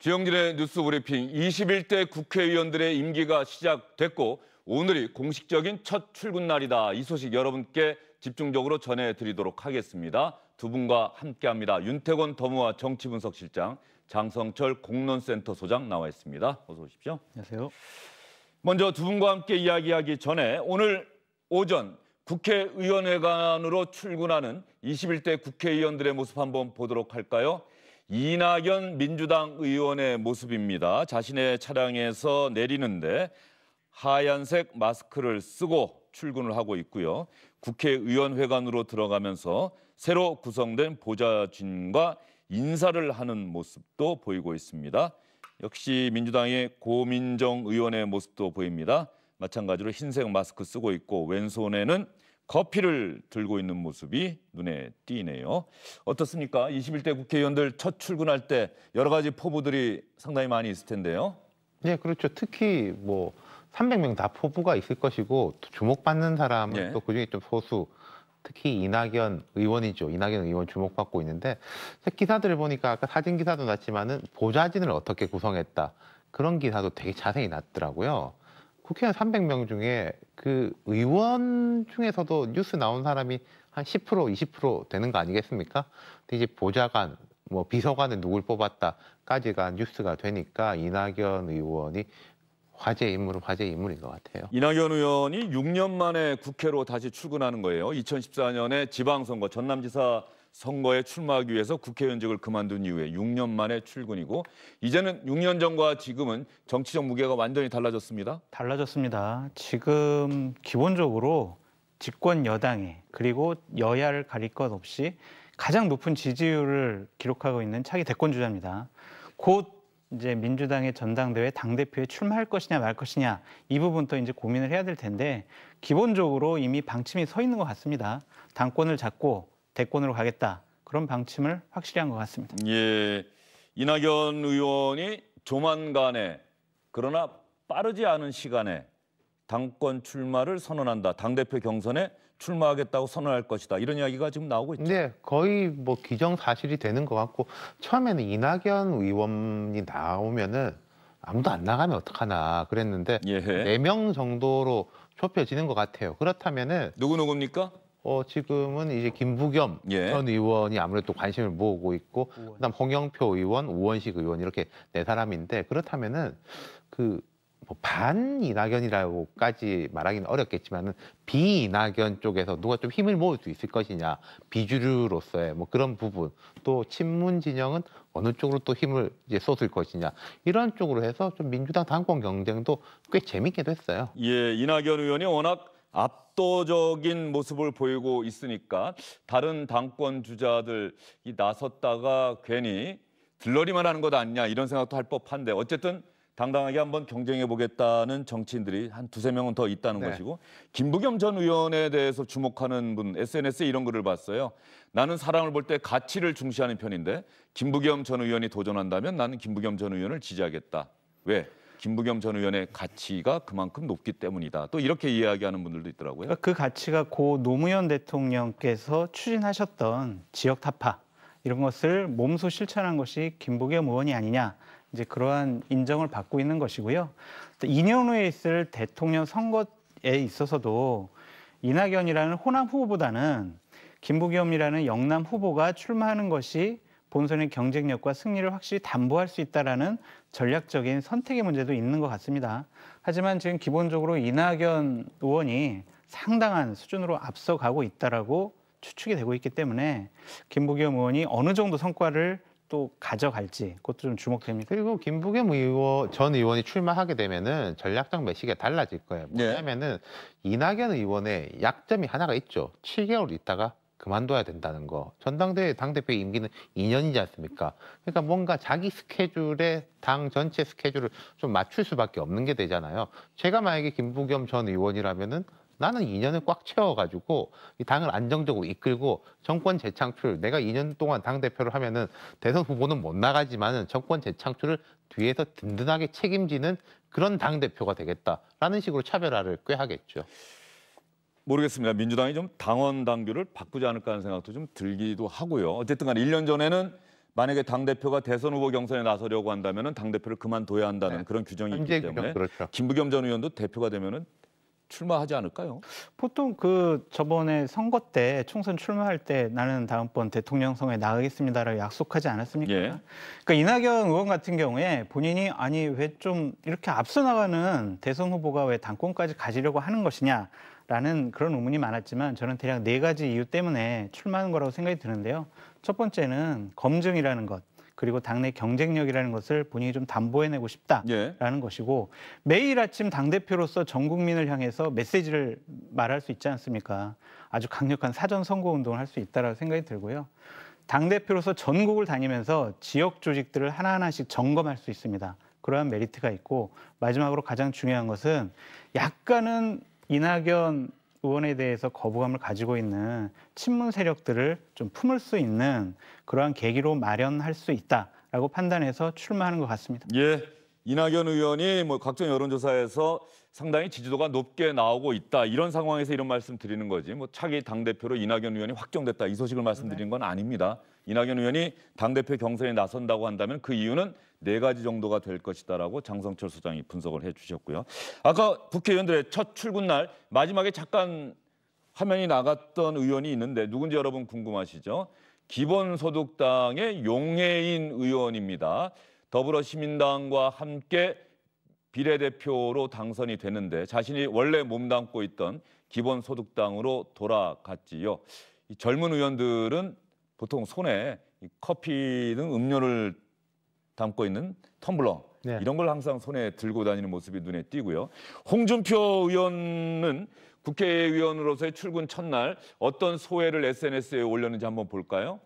지영진의 뉴스 브리핑 21대 국회의원들의 임기가 시작됐고 오늘이 공식적인 첫 출근 날이다. 이 소식 여러분께 집중적으로 전해드리도록 하겠습니다. 두 분과 함께합니다. 윤태권 더무와 정치분석실장, 장성철 공론센터 소장 나와 있습니다. 어서 오십시오. 안녕하세요. 먼저 두 분과 함께 이야기하기 전에 오늘 오전 국회의원회관으로 출근하는 21대 국회의원들의 모습 한번 보도록 할까요? 이낙연 민주당 의원의 모습입니다. 자신의 차량에서 내리는데 하얀색 마스크를 쓰고 출근을 하고 있고요. 국회의원회관으로 들어가면서 새로 구성된 보좌진과 인사를 하는 모습도 보이고 있습니다. 역시 민주당의 고민정 의원의 모습도 보입니다. 마찬가지로 흰색 마스크 쓰고 있고 왼손에는 커피를 들고 있는 모습이 눈에 띄네요. 어떻습니까? 21대 국회의원들 첫 출근할 때 여러 가지 포부들이 상당히 많이 있을 텐데요. 예, 그렇죠. 특히 뭐 300명 다 포부가 있을 것이고 주목받는 사람은 예. 또 그중에 좀 소수 특히 이낙연 의원이죠. 이낙연 의원 주목받고 있는데 기사들을 보니까 아까 사진 기사도 났지만은 보좌진을 어떻게 구성했다 그런 기사도 되게 자세히 났더라고요. 국회의원 300명 중에 그 의원 중에서도 뉴스 나온 사람이 한 10% 20% 되는 거 아니겠습니까? 이제 보좌관 뭐 비서관은 누굴 뽑았다까지가 뉴스가 되니까 이낙연 의원이 화제 인물은 화제 인물인 것 같아요. 이낙연 의원이 6년 만에 국회로 다시 출근하는 거예요. 2014년에 지방선거 전남지사 선거에 출마하기 위해서 국회의원직을 그만둔 이후에 6년 만에 출근이고 이제는 6년 전과 지금은 정치적 무게가 완전히 달라졌습니다. 달라졌습니다. 지금 기본적으로 집권 여당에 그리고 여야를 가릴 것 없이 가장 높은 지지율을 기록하고 있는 차기 대권 주자입니다. 곧 이제 민주당의 전당대회 당대표에 출마할 것이냐 말 것이냐 이 부분도 이제 고민을 해야 될 텐데 기본적으로 이미 방침이 서 있는 것 같습니다. 당권을 잡고 대권으로 가겠다 그런 방침을 확실히 한 것 같습니다. 예, 이낙연 의원이 조만간에 그러나 빠르지 않은 시간에 당권 출마를 선언한다. 당대표 경선에 출마하겠다고 선언할 것이다. 이런 이야기가 지금 나오고 있죠. 네, 거의 뭐 기정사실이 되는 것 같고 처음에는 이낙연 의원이 나오면은 아무도 안 나가면 어떡하나 그랬는데 예. 네명 정도로 좁혀지는 것 같아요. 그렇다면은 누구 누굽니까? 어, 지금은 이제 김부겸 예. 전 의원이 아무래도 관심을 모으고 있고 그다음 홍영표 의원, 우원식 의원 이렇게 네 사람인데 그렇다면은 그 뭐 반이낙연이라고까지 말하기는 어렵겠지만은 비이낙연 쪽에서 누가 좀 힘을 모을 수 있을 것이냐 비주류로서의 뭐 그런 부분 또 친문 진영은 어느 쪽으로 또 힘을 이제 쏟을 것이냐 이런 쪽으로 해서 좀 민주당 당권 경쟁도 꽤 재밌게 됐어요. 예, 이낙연 의원이 워낙 압도적인 모습을 보이고 있으니까 다른 당권 주자들 이 나섰다가 괜히 들러리만 하는 것 아니냐 이런 생각도 할 법한데 어쨌든 당당하게 한번 경쟁해 보겠다는 정치인들이 한 두세 명은 더 있다는 네. 것이고 김부겸 전 의원에 대해서 주목하는 분 SNS에 이런 글을 봤어요. 나는 사람을 볼 때 가치를 중시하는 편인데 김부겸 전 의원이 도전한다면 나는 김부겸 전 의원을 지지하겠다. 왜? 김부겸 전 의원의 가치가 그만큼 높기 때문이다. 또 이렇게 이야기하는 분들도 있더라고요. 그러니까 그 가치가 고 노무현 대통령께서 추진하셨던 지역 타파 이런 것을 몸소 실천한 것이 김부겸 의원이 아니냐. 이제 그러한 인정을 받고 있는 것이고요. 2년 후에 있을 대통령 선거에 있어서도 이낙연이라는 호남 후보보다는 김부겸이라는 영남 후보가 출마하는 것이 본선의 경쟁력과 승리를 확실히 담보할 수 있다라는 전략적인 선택의 문제도 있는 것 같습니다. 하지만 지금 기본적으로 이낙연 의원이 상당한 수준으로 앞서가고 있다라고 추측이 되고 있기 때문에 김부겸 의원이 어느 정도 성과를 또 가져갈지 그것도 좀 주목됩니다. 그리고 김부겸 의원 전 의원이 출마하게 되면은 전략적 매시가 달라질 거예요. 뭐냐면은 네. 이낙연 의원의 약점이 하나가 있죠. 7개월 있다가 그만둬야 된다는 거. 전당대회 당대표 임기는 2년이지 않습니까? 그러니까 뭔가 자기 스케줄에 당 전체 스케줄을 좀 맞출 수밖에 없는 게 되잖아요. 제가 만약에 김부겸 전 의원이라면은 나는 2년을 꽉 채워가지고 이 당을 안정적으로 이끌고 정권 재창출 내가 2년 동안 당 대표를 하면은 대선 후보는 못 나가지만은 정권 재창출을 뒤에서 든든하게 책임지는 그런 당 대표가 되겠다라는 식으로 차별화를 꾀하겠죠. 모르겠습니다. 민주당이 좀 당원 당규를 바꾸지 않을까 하는 생각도 좀 들기도 하고요. 어쨌든 간에 1년 전에는 만약에 당 대표가 대선 후보 경선에 나서려고 한다면은 당 대표를 그만둬야 한다는 네. 그런 규정이 있기 때문에 그렇죠. 김부겸 전 의원도 대표가 되면은 출마하지 않을까요? 보통 그 저번에 선거 때 총선 출마할 때 나는 다음번 대통령 선거에 나가겠습니다라고 약속하지 않았습니까? 예. 그러니까 이낙연 의원 같은 경우에 본인이 아니 왜 좀 이렇게 앞서 나가는 대선 후보가 왜 당권까지 가지려고 하는 것이냐 라는 그런 의문이 많았지만 저는 대략 네 가지 이유 때문에 출마한 거라고 생각이 드는데요. 첫 번째는 검증이라는 것. 그리고 당내 경쟁력이라는 것을 본인이 좀 담보해내고 싶다라는 예. 것이고 매일 아침 당 대표로서 전 국민을 향해서 메시지를 말할 수 있지 않습니까? 아주 강력한 사전 선거 운동을 할 수 있다라고 생각이 들고요. 당 대표로서 전국을 다니면서 지역 조직들을 하나하나씩 점검할 수 있습니다. 그러한 메리트가 있고 마지막으로 가장 중요한 것은 약간은 이낙연 의원에 대해서 거부감을 가지고 있는 친문 세력들을 좀 품을 수 있는 그러한 계기로 마련할 수 있다라고 판단해서 출마하는 것 같습니다. 예, 이낙연 의원이 뭐 각종 여론조사에서 상당히 지지도가 높게 나오고 있다 이런 상황에서 이런 말씀 드리는 거지 뭐 차기 당 대표로 이낙연 의원이 확정됐다 이 소식을 말씀드린 네. 건 아닙니다. 이낙연 의원이 당 대표 경선에 나선다고 한다면 그 이유는 네 가지 정도가 될 것이다라고 장성철 소장이 분석을 해주셨고요. 아까 국회의원들의 첫 출근 날 마지막에 잠깐 화면이 나갔던 의원이 있는데 누군지 여러분 궁금하시죠? 기본소득당의 용해인 의원입니다. 더불어시민당과 함께 비례대표로 당선이 되는데 자신이 원래 몸담고 있던 기본소득당으로 돌아갔지요. 이 젊은 의원들은 보통 손에 커피 등 음료를 담고 있는 텀블러 네. 이런 걸 항상 손에 들고 다니는 모습이 눈에 띄고요. 홍준표 의원은 국회의원으로서의 출근 첫날 어떤 소회를 SNS에 올렸는지 한번 볼까요?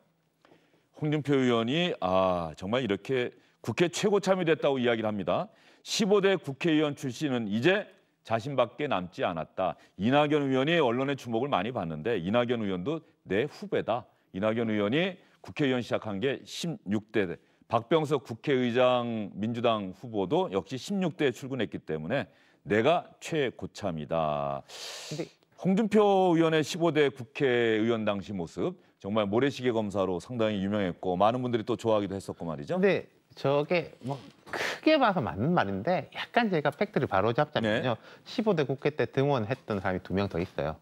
홍준표 의원이 아 정말 이렇게 국회 최고참이 됐다고 이야기를 합니다. 15대 국회의원 출신은 이제 자신밖에 남지 않았다. 이낙연 의원이 언론의 주목을 많이 받는데 이낙연 의원도 내 후배다. 이낙연 의원이 국회의원 시작한 게 16대 박병석 국회의장 민주당 후보도 역시 16대에 출근했기 때문에 내가 최고참이다. 네. 홍준표 의원의 15대 국회의원 당시 모습 정말 모래시계 검사로 상당히 유명했고 많은 분들이 또 좋아하기도 했었고 말이죠. 근 네, 저게 뭐 크게 봐서 맞는 말인데 약간 제가 팩트를 바로 잡자면요. 네. 15대 국회 때 등원했던 사람이 두 명 더 있어요.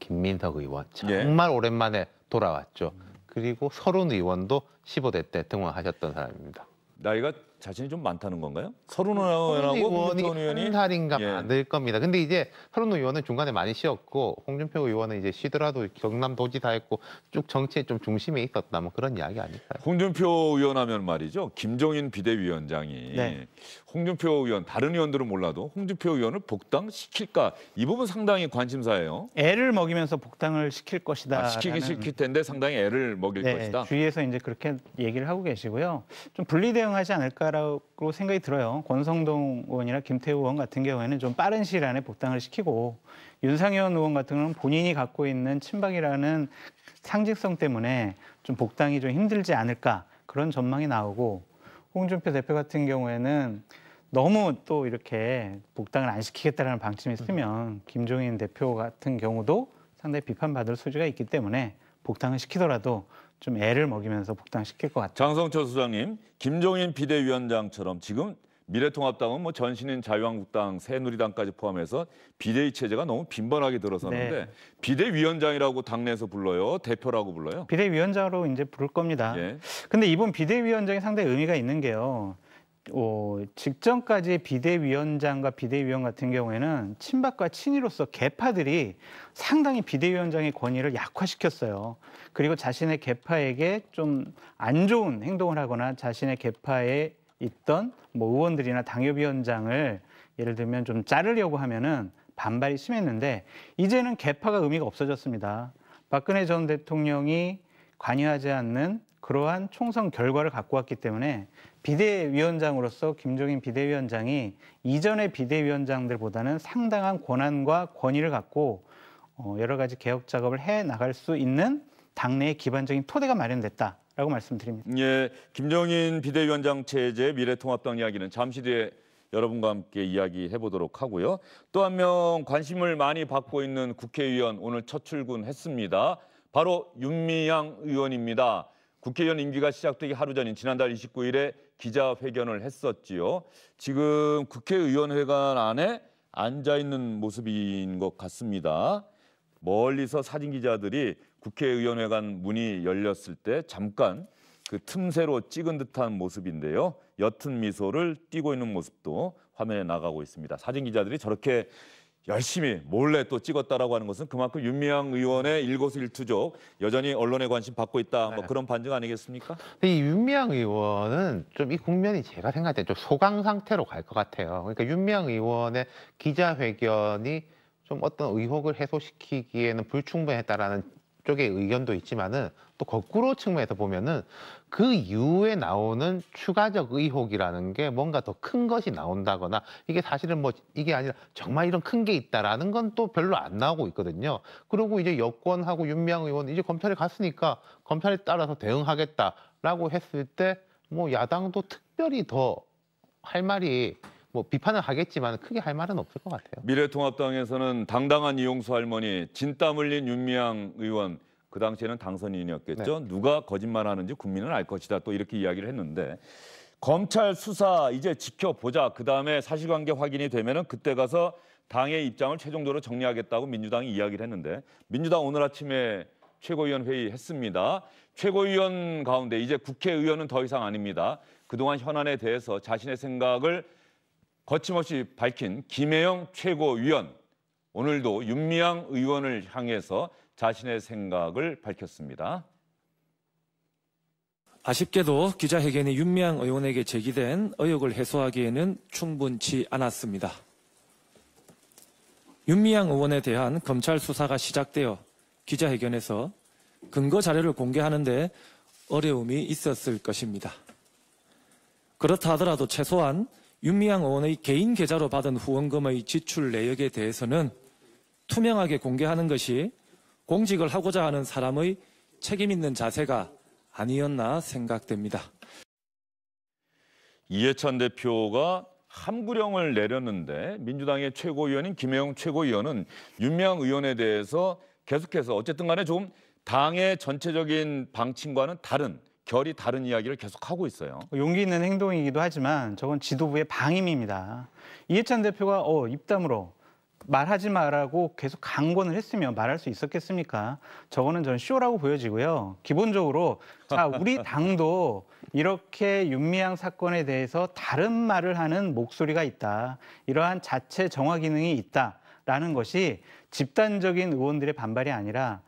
김민석 의원 네. 정말 네. 오랜만에 돌아왔죠. 그리고 서른 의원도 15대 때 등원하셨던 사람입니다. 나이가 자신이 좀 많다는 건가요? 서른 의원하고 의원이 의원이 한 달인가 예. 안들 겁니다. 근데 이제 서른 의원은 중간에 많이 쉬었고 홍준표 의원은 이제 쉬더라도 경남도지 사 했고 쭉정치에좀 중심에 있었다 뭐 그런 이야기 아닐까요? 홍준표 의원하면 말이죠. 김종인 비대위원장이 네. 홍준표 의원 다른 의원들은 몰라도 홍준표 의원을 복당 시킬까 이 부분 상당히 관심사예요. 애를 먹이면서 복당을 시킬 것이다. 아, 시키긴 시킬 텐데 상당히 애를 먹일 네, 것이다. 주위에서 이제 그렇게 얘기를 하고 계시고요. 좀 분리 대응하지 않을까. 있다라고 생각이 들어요. 권성동 의원이나 김태우 의원 같은 경우에는 좀 빠른 시일 안에 복당을 시키고 윤상현 의원 같은 경우는 본인이 갖고 있는 친박이라는 상징성 때문에 좀 복당이 좀 힘들지 않을까 그런 전망이 나오고 홍준표 대표 같은 경우에는 너무 또 이렇게 복당을 안 시키겠다라는 방침이 있으면 음. 김종인 대표 같은 경우도 상당히 비판받을 소지가 있기 때문에 복당을 시키더라도 좀 애를 먹이면서 복당시킬 것 같아요. 장성철 수장님, 김종인 비대위원장처럼 지금 미래통합당은 뭐 전신인 자유한국당, 새누리당까지 포함해서 비대위 체제가 너무 빈번하게 들어서는데 네. 비대위원장이라고 당내에서 불러요, 대표라고 불러요. 비대위원장으로 이제 부를 겁니다. 예. 근데 이번 비대위원장이 상당히 의미가 있는 게요. 어, 직전까지 비대위원장과 비대위원 같은 경우에는 친박과 친위로서 개파들이 상당히 비대위원장의 권위를 약화시켰어요. 그리고 자신의 개파에게 좀 안 좋은 행동을 하거나 자신의 개파에 있던 뭐 의원들이나 당협위원장을 예를 들면 좀 자르려고 하면은 반발이 심했는데 이제는 개파가 의미가 없어졌습니다. 박근혜 전 대통령이 관여하지 않는 그러한 총선 결과를 갖고 왔기 때문에 비대위원장으로서 김종인 비대위원장이 이전의 비대위원장들보다는 상당한 권한과 권위를 갖고 어, 여러 가지 개혁 작업을 해 나갈 수 있는 당내의 기반적인 토대가 마련됐다라고 말씀드립니다. 예, 김종인 비대위원장 체제 미래통합당 이야기는 잠시 뒤에 여러분과 함께 이야기해 보도록 하고요. 또 한 명 관심을 많이 받고 있는 국회의원 오늘 첫 출근했습니다. 바로 윤미향 의원입니다. 국회의원 임기가 시작되기 하루 전인 지난달 29일에 기자회견을 했었지요. 지금 국회의원회관 안에 앉아 있는 모습인 것 같습니다. 멀리서 사진 기자들이 국회의원회관 문이 열렸을 때 잠깐 그 틈새로 찍은 듯한 모습인데요. 옅은 미소를 띠고 있는 모습도 화면에 나가고 있습니다. 사진 기자들이 저렇게 열심히 몰래 또 찍었다라고 하는 것은 그만큼 윤미향 의원의 일거수일투족 여전히 언론의 관심 받고 있다 뭐 네. 그런 반증 아니겠습니까? 근데 이 윤미향 의원은 좀 이 국면이 제가 생각할 때 좀 소강 상태로 갈 것 같아요. 그러니까 윤미향 의원의 기자회견이 좀 어떤 의혹을 해소시키기에는 불충분했다라는 쪽의 의견도 있지만은 또 거꾸로 측면에서 보면은 그 이후에 나오는 추가적 의혹이라는 게 뭔가 더 큰 것이 나온다거나 이게 사실은 뭐 이게 아니라 정말 이런 큰 게 있다라는 건 또 별로 안 나오고 있거든요. 그리고 이제 여권하고 윤미향 의원 이제 검찰에 갔으니까 검찰에 따라서 대응하겠다라고 했을 때 뭐 야당도 특별히 더 할 말이 뭐 비판을 하겠지만 크게 할 말은 없을 것 같아요. 미래통합당에서는 당당한 이용수 할머니, 진땀 흘린 윤미향 의원 그 당시에는 당선인이었겠죠. 네. 누가 거짓말하는지 국민은 알 것이다. 또 이렇게 이야기를 했는데 검찰 수사 이제 지켜보자. 그 다음에 사실관계 확인이 되면은 그때 가서 당의 입장을 최종적으로 정리하겠다고 민주당이 이야기를 했는데 민주당 오늘 아침에 최고위원 회의 했습니다. 최고위원 가운데 이제 국회의원은 더 이상 아닙니다. 그동안 현안에 대해서 자신의 생각을 거침없이 밝힌 김혜영 최고위원 오늘도 윤미향 의원을 향해서 자신의 생각을 밝혔습니다. 아쉽게도 기자회견에 윤미향 의원에게 제기된 의혹을 해소하기에는 충분치 않았습니다. 윤미향 의원에 대한 검찰 수사가 시작되어 기자회견에서 근거 자료를 공개하는데 어려움이 있었을 것입니다. 그렇다 하더라도 최소한 윤미향 의원의 개인 계좌로 받은 후원금의 지출 내역에 대해서는 투명하게 공개하는 것이 공직을 하고자 하는 사람의 책임 있는 자세가 아니었나 생각됩니다. 이해찬 대표가 함구령을 내렸는데 민주당의 최고위원인 김혜영 최고위원은 윤미향 의원에 대해서 계속해서 어쨌든 간에 좀 당의 전체적인 방침과는 다른 결이 다른 이야기를 계속 하고 있어요. 용기 있는 행동이기도 하지만 저건 지도부의 방임입니다. 이해찬 대표가 어 입담으로 말하지 말라고 계속 강권을 했으면 말할 수 있었겠습니까? 저거는 전 쇼라고 보여지고요. 기본적으로 자 우리 당도 이렇게 윤미향 사건에 대해서 다른 말을 하는 목소리가 있다. 이러한 자체 정화 기능이 있다라는 것이 집단적인 의원들의 반발이 아니라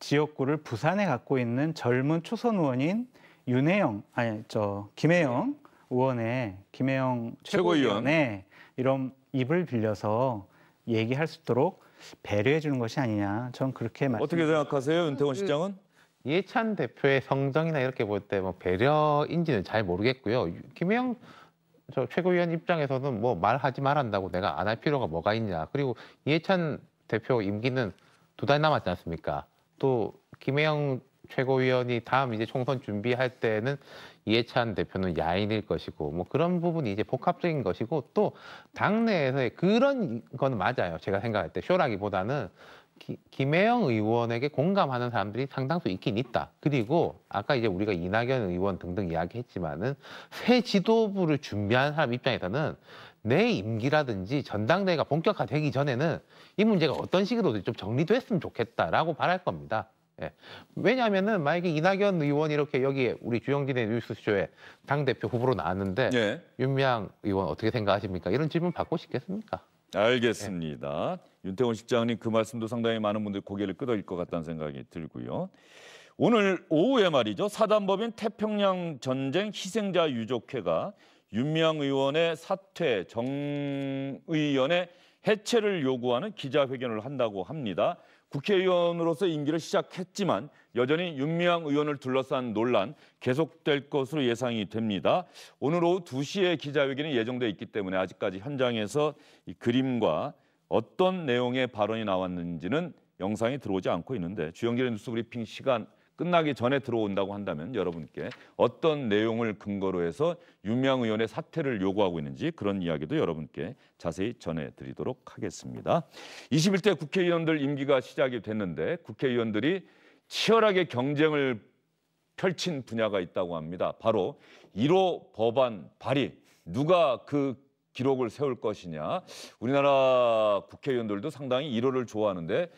지역구를 부산에 갖고 있는 젊은 초선 의원인 윤혜영 아니 저 김혜영 의원의 김혜영 최고위원의 이런 입을 빌려서 얘기할 수 있도록 배려해 주는 것이 아니냐. 전 그렇게 말씀. 어떻게 생각하세요, 윤태원 그 시장은? 이해찬 대표의 성정이나 이렇게 볼 때 뭐 배려인지는 잘 모르겠고요. 김혜영 저 최고위원 입장에서는 뭐 말하지 말한다고 내가 안 할 필요가 뭐가 있냐. 그리고 이해찬 대표 임기는 두 달 남았지 않습니까? 또 김혜영 최고위원이 다음 이제 총선 준비할 때는 이해찬 대표는 야인일 것이고 뭐 그런 부분이 이제 복합적인 것이고 또 당내에서의 그런 건 맞아요. 제가 생각할 때 쇼라기보다는 기, 김혜영 의원에게 공감하는 사람들이 상당수 있긴 있다. 그리고 아까 이제 우리가 이낙연 의원 등등 이야기했지만은 새 지도부를 준비한 사람 입장에서는 내 임기라든지 전당대회가 본격화되기 전에는 이 문제가 어떤 식으로든 좀 정리됐으면 좋겠다라고 바랄 겁니다. 예. 왜냐하면은 만약에 이낙연 의원이 렇게 여기 우리 주영진의 뉴스쇼에 당 대표 후보로 나왔는데 예. 윤미향 의원 어떻게 생각하십니까? 이런 질문 받고 싶겠습니까? 알겠습니다. 예. 윤태원 실장님 그 말씀도 상당히 많은 분들 고개를 끄덕일 것 같다는 생각이 들고요. 오늘 오후에 말이죠 사단법인 태평양 전쟁 희생자 유족회가 윤미향 의원의 사퇴 정의원의 해체를 요구하는 기자회견을 한다고 합니다. 국회의원으로서 임기를 시작했지만 여전히 윤미향 의원을 둘러싼 논란 계속될 것으로 예상이 됩니다. 오늘 오후 2시에 기자회견이 예정돼 있기 때문에 아직까지 현장에서 이 그림과 어떤 내용의 발언이 나왔는지는 영상이 들어오지 않고 있는데 주영길의 뉴스브리핑 시간 끝나기 전에 들어온다고 한다면 여러분께 어떤 내용을 근거로 해서 유명 의원의 사퇴를 요구하고 있는지 그런 이야기도 여러분께 자세히 전해드리도록 하겠습니다. 21대 국회의원들 임기가 시작이 됐는데 국회의원들이 치열하게 경쟁을 펼친 분야가 있다고 합니다. 바로 1호 법안 발의. 누가 그 기록을 세울 것이냐. 우리나라 국회의원들도 상당히 1호를 좋아하는데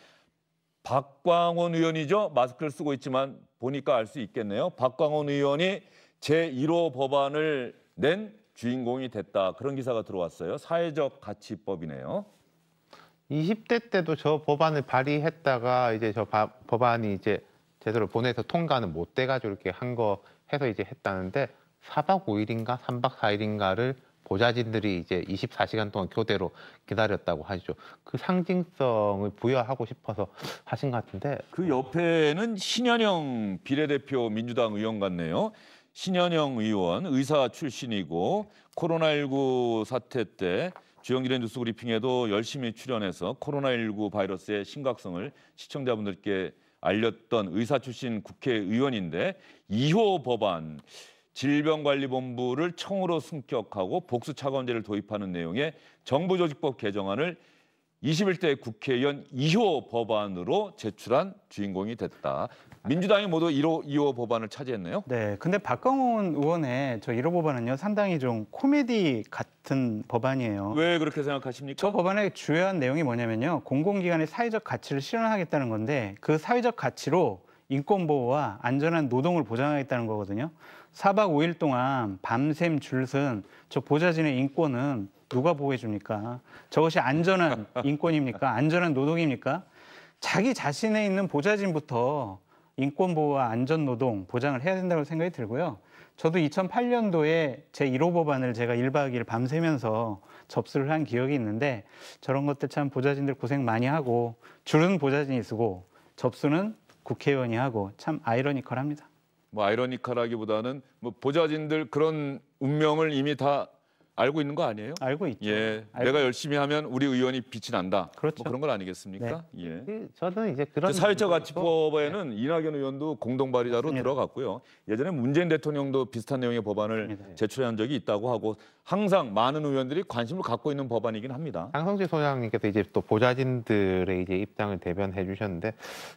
박광원 의원이죠. 마스크를 쓰고 있지만 보니까 알 수 있겠네요. 박광원 의원이 제1호 법안을 낸 주인공이 됐다. 그런 기사가 들어왔어요. 사회적 가치법이네요. 20대 때도 저 법안을 발의했다가 이제 저 바, 법안이 이제 제대로 보내서 통과는 못 돼가지고 이렇게 한 거 해서 이제 했다는데 4박 5일인가 3박 4일인가를 보좌진들이 이제 24시간 동안 교대로 기다렸다고 하죠. 그 상징성을 부여하고 싶어서 하신 것 같은데. 그 옆에는 신현영 비례대표 민주당 의원 같네요. 신현영 의원 의사 출신이고 코로나19 사태 때주영기의 뉴스 브리핑에도 열심히 출연해서 코로나19 바이러스의 심각성을 시청자분들께 알렸던 의사 출신 국회의원인데 2호 법안 질병관리본부를 청으로 승격하고 복수차관제를 도입하는 내용의 정부조직법 개정안을 21대 국회의원 2호 법안으로 제출한 주인공이 됐다. 민주당이 모두 1호, 2호 법안을 차지했네요. 네, 근데 박광훈 의원의 저 1호 법안은요 상당히 좀 코미디 같은 법안이에요. 왜 그렇게 생각하십니까? 저 법안의 주요한 내용이 뭐냐면요 공공기관의 사회적 가치를 실현하겠다는 건데 그 사회적 가치로 인권 보호와 안전한 노동을 보장하겠다는 거거든요. 사박오일 동안 밤샘 줄선 저 보좌진의 인권은 누가 보호해 줍니까? 저것이 안전한 인권입니까? 안전한 노동입니까? 자기 자신에 있는 보좌진부터 인권 보호와 안전 노동 보장을 해야 된다고 생각이 들고요. 저도 2008년도에 제 1호 법안을 제가 1박 2일 밤새면서 접수를 한 기억이 있는데 저런 것들 참 보좌진들 고생 많이 하고 줄은 보좌진이 쓰고 접수는 국회의원이 하고 참 아이러니컬합니다. 뭐 아이러니컬하기보다는 뭐 보좌진들 그런 운명을 이미 다 알고 있는 거 아니에요? 알고 있죠. 예, 알고... 내가 열심히 하면 우리 의원이 빛이 난다. 뭐 그렇죠. 뭐 그런 건 아니겠습니까? 네. 예. 그 저는 이제 그런 그 사회적 가치법에는 네. 이낙연 의원도 공동 발의자로 들어갔고요. 예전에 문재인 대통령도 비슷한 내용의 법안을 네. 제출한 적이 있다고 하고 항상 많은 의원들이 관심을 갖고 있는 법안이긴 합니다. 장성재 소장님께서 이제 또 보좌진들의 이제 입장을 대변해 주셨는데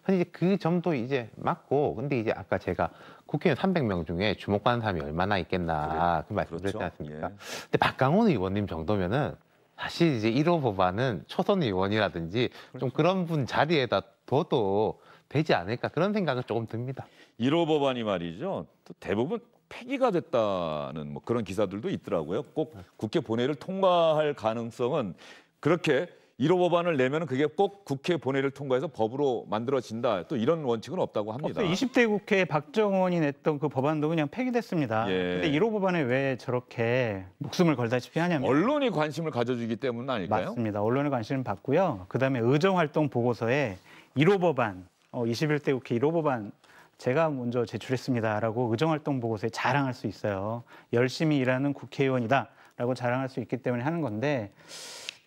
사실 그 점도 이제 맞고 근데 이제 아까 제가 국회의원 300명 중에 주목받는 사람이 얼마나 있겠나 그래, 그말씀드 그렇죠. 않습니까? 예. 근데 박강훈 의원님 정도면은 사실 이제 1호 법안은 초선 의원이라든지 그렇죠. 좀 그런 분 자리에다 둬도 되지 않을까 그런 생각을 조금 듭니다. 1호 법안이 말이죠. 대부분 폐기가 됐다는 뭐 그런 기사들도 있더라고요. 꼭 국회 본회의를 통과할 가능성은 그렇게 1호 법안을 내면 그게 꼭 국회 본회의를 통과해서 법으로 만들어진다. 또 이런 원칙은 없다고 합니다. 20대 국회 박정원이 냈던 그 법안도 그냥 폐기됐습니다. 예. 근데 1호 법안에 왜 저렇게 목숨을 걸다시피 하냐면 언론이 관심을 가져주기 때문 은 아닐까요? 맞습니다. 언론의 관심을 받고요. 그다음에 의정활동 보고서에 1호 법안, 어, 21대 국회 1호 법안 제가 먼저 제출했습니다라고 의정활동 보고서에 자랑할 수 있어요. 열심히 일하는 국회의원이다라고 자랑할 수 있기 때문에 하는 건데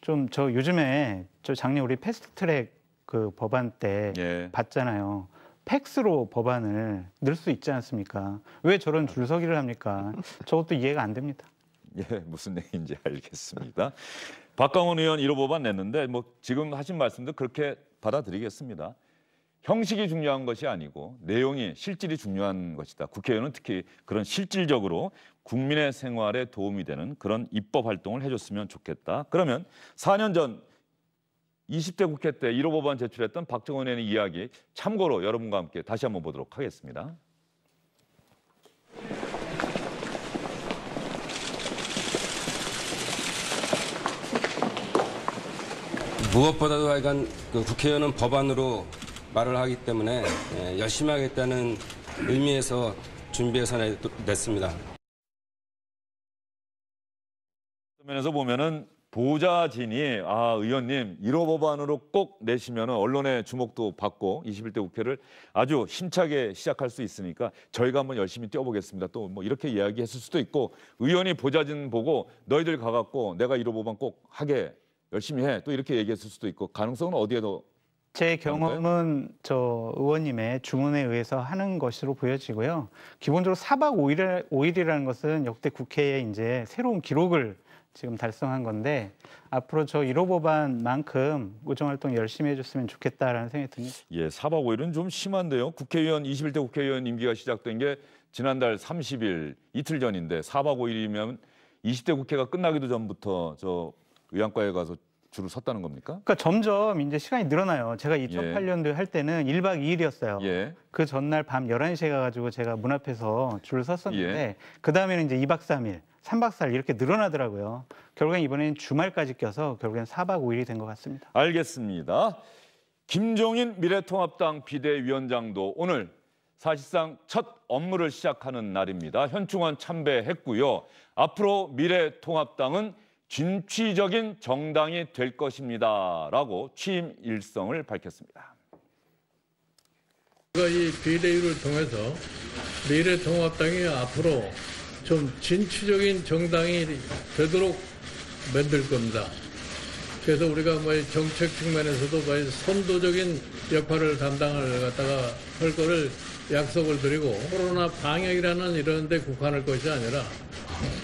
좀 저 요즘에 저 작년 우리 패스트트랙 그 법안 때 예. 봤잖아요. 팩스로 법안을 넣을 수 있지 않습니까? 왜 저런 줄서기를 합니까? 저것도 이해가 안 됩니다. 예, 무슨 얘기인지 알겠습니다. 박강원 의원 1호 법안 냈는데 뭐 지금 하신 말씀도 그렇게 받아들이겠습니다. 형식이 중요한 것이 아니고 내용이 실질이 중요한 것이다. 국회의원은 특히 그런 실질적으로 국민의 생활에 도움이 되는 그런 입법 활동을 해줬으면 좋겠다. 그러면 4년 전 20대 국회 때 1호 법안 제출했던 박정원 의원의 이야기 참고로 여러분과 함께 다시 한번 보도록 하겠습니다. 무엇보다도 하여간 그 국회의원은 법안으로 말을 하기 때문에 예, 열심히 하겠다는 의미에서 준비해서 냈습니다. 면에서 보면은 보좌진이 아 의원님 1호 법안으로 꼭 내시면 언론의 주목도 받고 21대 국회를 아주 힘차게 시작할 수 있으니까 저희가 한번 열심히 뛰어보겠습니다. 또 뭐 이렇게 이야기했을 수도 있고 의원이 보좌진 보고 너희들 가갖고 내가 1호 법안 꼭 하게 열심히 해또 이렇게 얘기했을 수도 있고 가능성은 어디에 더제 경험은 저 의원님의 주문에 의해서 하는 것으로 보여지고요. 기본적으로 사박5일 5일이라는 것은 역대 국회에 이제 새로운 기록을 지금 달성한 건데 앞으로 저 1호 법안만큼 의정활동 열심히 해줬으면 좋겠다라는 생각이 듭니다. 예, 4박 5일은 좀 심한데요. 국회의원 21대 국회의원 임기가 시작된 게 지난달 30일 이틀 전인데 4박 5일이면 20대 국회가 끝나기도 전부터 저 의안과에 가서 줄을 섰다는 겁니까? 그러니까 점점 이제 시간이 늘어나요. 제가 2 0 0 8년도 예. 할 때는 1박 2일이었어요. 예. 그 전날 밤 11시에 가가지고 제가 문 앞에서 줄을 섰었는데 예. 그 다음에는 이제 2박 3일, 3박 4일 이렇게 늘어나더라고요. 결국엔 이번에는 주말까지 껴서 결국엔 4박 5일이 된 것 같습니다. 알겠습니다. 김종인 미래통합당 비대위원장도 오늘 사실상 첫 업무를 시작하는 날입니다. 현충원 참배했고요. 앞으로 미래통합당은 진취적인 정당이 될 것입니다라고 취임 일성을 밝혔습니다. 이 비대위를 통해서 미래통합당이 앞으로 좀 진취적인 정당이 되도록 만들 겁니다. 그래서 우리가 뭐 정책 측면에서도 뭐 선도적인 역할을 담당을 갖다가 할 거를 약속을 드리고 코로나 방역이라는 이런 데 국한할 것이 아니라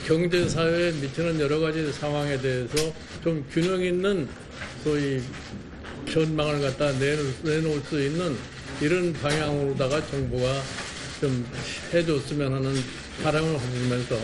경제 사회에 미치는 여러 가지 상황에 대해서 좀 균형 있는 소위 전망을 갖다 내놓을 수 있는 이런 방향으로다가 정부가 좀 해줬으면 하는 바람을 가지면서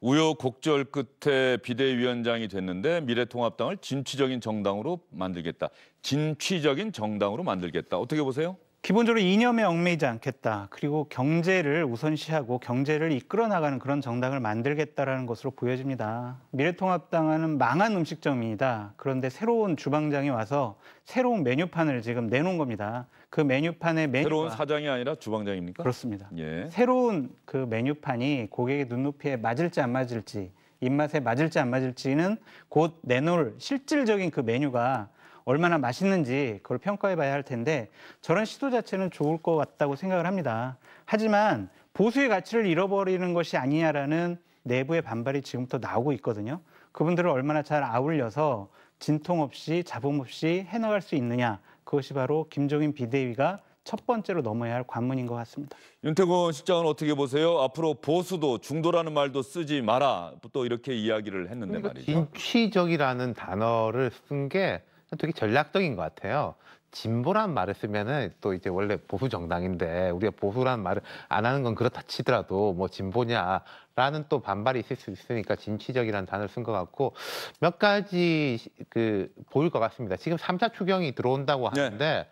우여곡절 끝에 비대위원장이 됐는데 미래통합당을 진취적인 정당으로 만들겠다. 진취적인 정당으로 만들겠다. 어떻게 보세요? 기본적으로 이념에 얽매이지 않겠다. 그리고 경제를 우선시하고 경제를 이끌어 나가는 그런 정당을 만들겠다라는 것으로 보여집니다. 미래통합당은 망한 음식점입니다 그런데 새로운 주방장이 와서 새로운 메뉴판을 지금 내놓은 겁니다. 그메뉴판의 메뉴 새로운 사장이 아니라 주방장입니까? 그렇습니다. 예. 새로운 그 메뉴판이 고객의 눈높이에 맞을지 안 맞을지 입맛에 맞을지 안 맞을지는 곧 내놓을 실질적인 그 메뉴가 얼마나 맛있는지 그걸 평가해 봐야 할 텐데 저런 시도 자체는 좋을 것 같다고 생각을 합니다. 하지만 보수의 가치를 잃어버리는 것이 아니냐라는 내부의 반발이 지금부터 나오고 있거든요. 그분들을 얼마나 잘 아울려서 진통 없이 자본 없이 해나갈 수 있느냐 그것이 바로 김종인 비대위가 첫 번째로 넘어야 할 관문인 것 같습니다. 윤태곤 실장은 어떻게 보세요? 앞으로 보수도 중도라는 말도 쓰지 마라 또 이렇게 이야기를 했는데 그러니까 말이죠. 진취적이라는 단어를 쓴게 되게 전략적인 것 같아요. 진보란 말을 쓰면은 또 이제 원래 보수 정당인데 우리가 보수란 말을 안 하는 건 그렇다 치더라도 뭐 진보냐라는 또 반발이 있을 수 있으니까 진취적이라는 단어를 쓴 것 같고 몇 가지 그 보일 것 같습니다. 지금 삼차 추경이 들어온다고 네. 하는데 네.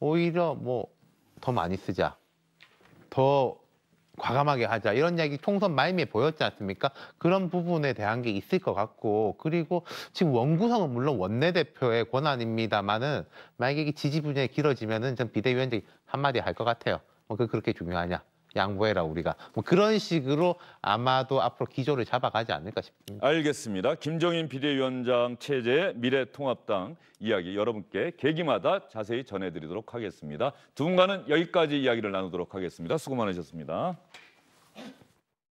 오히려 뭐 더 많이 쓰자. 더 과감하게 하자 이런 이야기 총선 마임에 보였지 않습니까? 그런 부분에 대한 게 있을 것 같고 그리고 지금 원구성은 물론 원내대표의 권한입니다만은 만약에 지지 분야에 길어지면은 전 비대위원장이 한마디 할 것 같아요. 뭐 그 그렇게 중요하냐? 양보해라 우리가 뭐 그런 식으로 아마도 앞으로 기조를 잡아가지 않을까 싶습니다. 알겠습니다. 김정인 비대위원장 체제 미래통합당 이야기 여러분께 계기마다 자세히 전해드리도록 하겠습니다. 두 분과는 여기까지 이야기를 나누도록 하겠습니다. 수고 많으셨습니다.